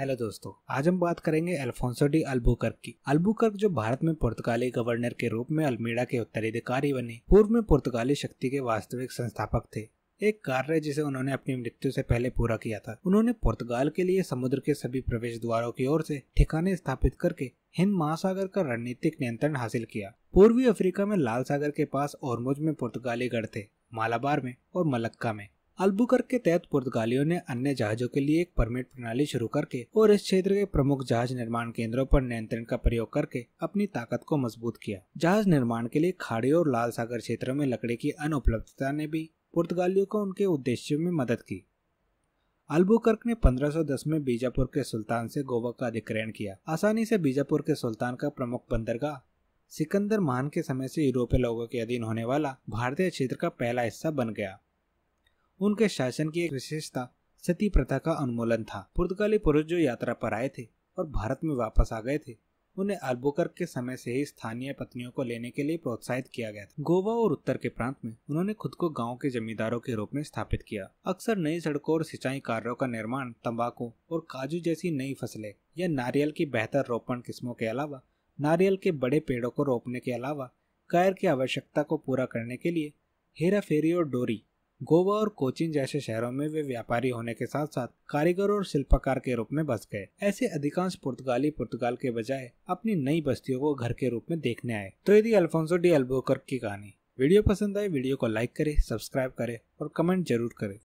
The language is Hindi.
हेलो दोस्तों आज हम बात करेंगे अल्फोंसो डी अल्बुकर्क की अल्बुकर्क जो भारत में पुर्तगाली गवर्नर के रूप में अल्मीड़ा के उत्तराधिकारी बने पूर्व में पुर्तगाली शक्ति के वास्तविक संस्थापक थे एक कार्य जिसे उन्होंने अपनी मृत्यु से पहले पूरा किया था उन्होंने पुर्तगाल के लिए समुद्र के सभी प्रवेश द्वारों की ओर से ठिकाने स्थापित करके हिंद महासागर का रणनीतिक नियंत्रण हासिल किया पूर्वी अफ्रीका में लाल सागर के पास ओरमुज में पुर्तगाली गढ़ थे मालाबार में और मलक्का में अल्बुकर के तहत पुर्तगालियों ने अन्य जहाजों के लिए एक परमिट प्रणाली शुरू करके और इस क्षेत्र के प्रमुख जहाज निर्माण केंद्रों पर नियंत्रण का प्रयोग करके अपनी ताकत को मजबूत किया जहाज निर्माण के लिए खाड़ी और लाल सागर क्षेत्रों में लकड़ी की अनुपलब्धता ने भी पुर्तगालियों को उनके उद्देश्यों में मदद की अल्बुकर्क ने 1510 में बीजापुर के सुल्तान से गोवा का अधिग्रहण किया आसानी से बीजापुर के सुल्तान का प्रमुख बंदरगाह सिकंदर महान के समय से यूरोपीय लोगों के अधीन होने वाला भारतीय क्षेत्र का पहला हिस्सा बन गया उनके शासन की एक विशेषता सती प्रथा का उन्मूलन था पुर्तगाली पुरुष जो यात्रा पर आए थे और भारत में वापस आ गए थे उन्हें अल्बोकर के समय से ही स्थानीय पत्नियों को लेने के लिए प्रोत्साहित किया गया था गोवा और उत्तर के प्रांत में उन्होंने खुद को गांव के जमींदारों के रूप में स्थापित किया अक्सर नई सड़कों और सिंचाई कार्यों का निर्माण तंबाकू और काजू जैसी नई फसलें या नारियल की बेहतर रोपण किस्मों के अलावा नारियल के बड़े पेड़ों को रोपने के अलावा कायर की आवश्यकता को पूरा करने के लिए हेरा फेरी और डोरी गोवा और कोचिन जैसे शहरों में वे व्यापारी होने के साथ साथ कारीगर और शिल्पकार के रूप में बस गए ऐसे अधिकांश पुर्तगाली पुर्तगाल के बजाय अपनी नई बस्तियों को घर के रूप में देखने आए तो यदि अल्फोंसो डी एल्बोकर की कहानी वीडियो पसंद आए वीडियो को लाइक करे सब्सक्राइब करे और कमेंट जरूर करे